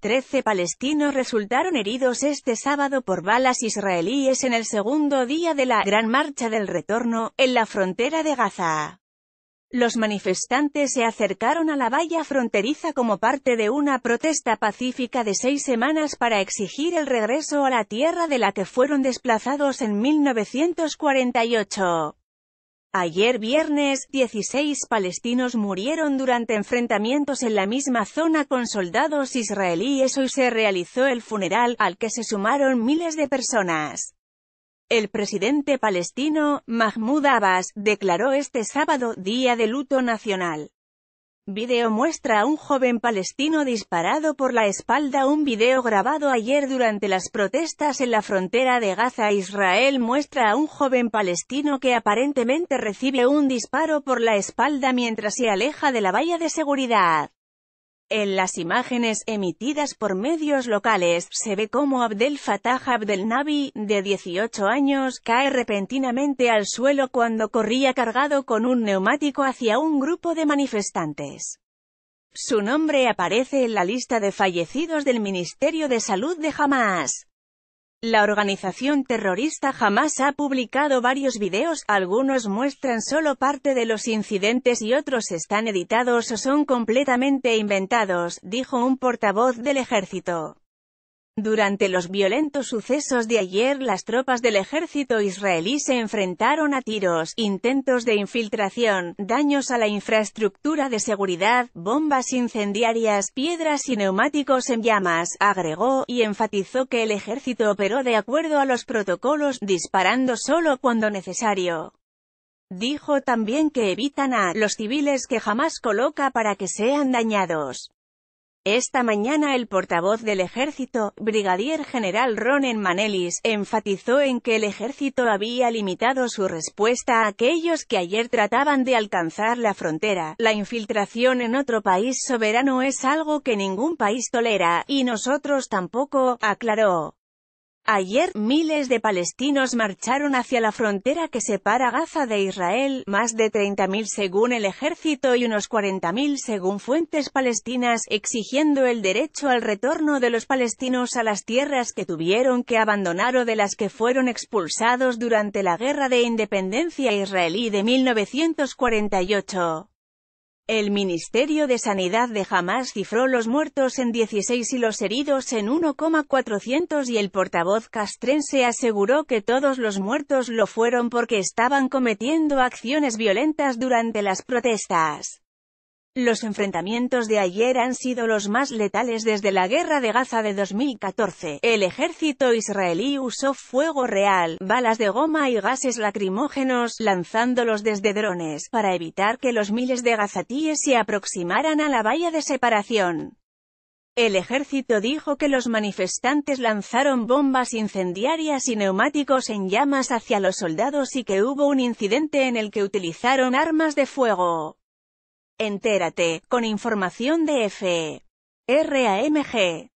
Trece palestinos resultaron heridos este sábado por balas israelíes en el segundo día de la Gran Marcha del Retorno, en la frontera de Gaza. Los manifestantes se acercaron a la valla fronteriza como parte de una protesta pacífica de seis semanas para exigir el regreso a la tierra de la que fueron desplazados en 1948. Ayer viernes, 16 palestinos murieron durante enfrentamientos en la misma zona con soldados israelíes. Hoy se realizó el funeral, al que se sumaron miles de personas. El presidente palestino, Mahmoud Abbas, declaró este sábado Día de Luto Nacional. Video muestra a un joven palestino disparado por la espalda Un video grabado ayer durante las protestas en la frontera de Gaza Israel muestra a un joven palestino que aparentemente recibe un disparo por la espalda mientras se aleja de la valla de seguridad. En las imágenes emitidas por medios locales, se ve cómo Abdel Fattah Nabi, de 18 años, cae repentinamente al suelo cuando corría cargado con un neumático hacia un grupo de manifestantes. Su nombre aparece en la lista de fallecidos del Ministerio de Salud de Hamas. La organización terrorista jamás ha publicado varios videos, algunos muestran solo parte de los incidentes y otros están editados o son completamente inventados, dijo un portavoz del ejército. Durante los violentos sucesos de ayer las tropas del ejército israelí se enfrentaron a tiros, intentos de infiltración, daños a la infraestructura de seguridad, bombas incendiarias, piedras y neumáticos en llamas, agregó, y enfatizó que el ejército operó de acuerdo a los protocolos, disparando solo cuando necesario. Dijo también que evitan a los civiles que jamás coloca para que sean dañados. Esta mañana el portavoz del ejército, brigadier general Ronen Manelis, enfatizó en que el ejército había limitado su respuesta a aquellos que ayer trataban de alcanzar la frontera. La infiltración en otro país soberano es algo que ningún país tolera, y nosotros tampoco, aclaró. Ayer, miles de palestinos marcharon hacia la frontera que separa Gaza de Israel, más de 30.000 según el ejército y unos 40.000 según fuentes palestinas, exigiendo el derecho al retorno de los palestinos a las tierras que tuvieron que abandonar o de las que fueron expulsados durante la Guerra de Independencia israelí de 1948. El Ministerio de Sanidad de Hamas cifró los muertos en 16 y los heridos en 1,400 y el portavoz castrense aseguró que todos los muertos lo fueron porque estaban cometiendo acciones violentas durante las protestas. Los enfrentamientos de ayer han sido los más letales desde la guerra de Gaza de 2014. El ejército israelí usó fuego real, balas de goma y gases lacrimógenos, lanzándolos desde drones, para evitar que los miles de gazatíes se aproximaran a la valla de separación. El ejército dijo que los manifestantes lanzaron bombas incendiarias y neumáticos en llamas hacia los soldados y que hubo un incidente en el que utilizaron armas de fuego. Entérate, con información de FE. RAMG.